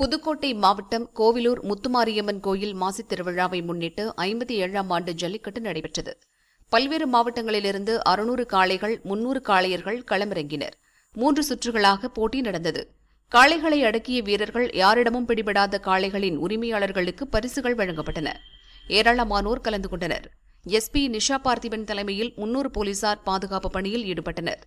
புதுக்கோட்டை மாவட்டம் கோவிலூர் முத்துமாரியம்மன் கோயில் மாசித் திருவிழாவை முன்னிட்டு ஐம்பத்தி ஏழாம் ஆண்டு ஜல்லிக்கட்டு நடைபெற்றது பல்வேறு மாவட்டங்களிலிருந்து அறுநூறு காளைகள் முன்னூறு காளையர்கள் களமிறங்கினர் மூன்று சுற்றுகளாக போட்டி நடந்தது காளைகளை அடக்கிய வீரர்கள் யாரிடமும் பிடிபடாத காளைகளின் உரிமையாளர்களுக்கு பரிசுகள் வழங்கப்பட்டன ஏராளமானோர் கலந்து கொண்டனர் எஸ்பி நிஷா பார்த்திபன் தலைமையில் முன்னூறு போலீசார் பாதுகாப்பு பணியில் ஈடுபட்டனர்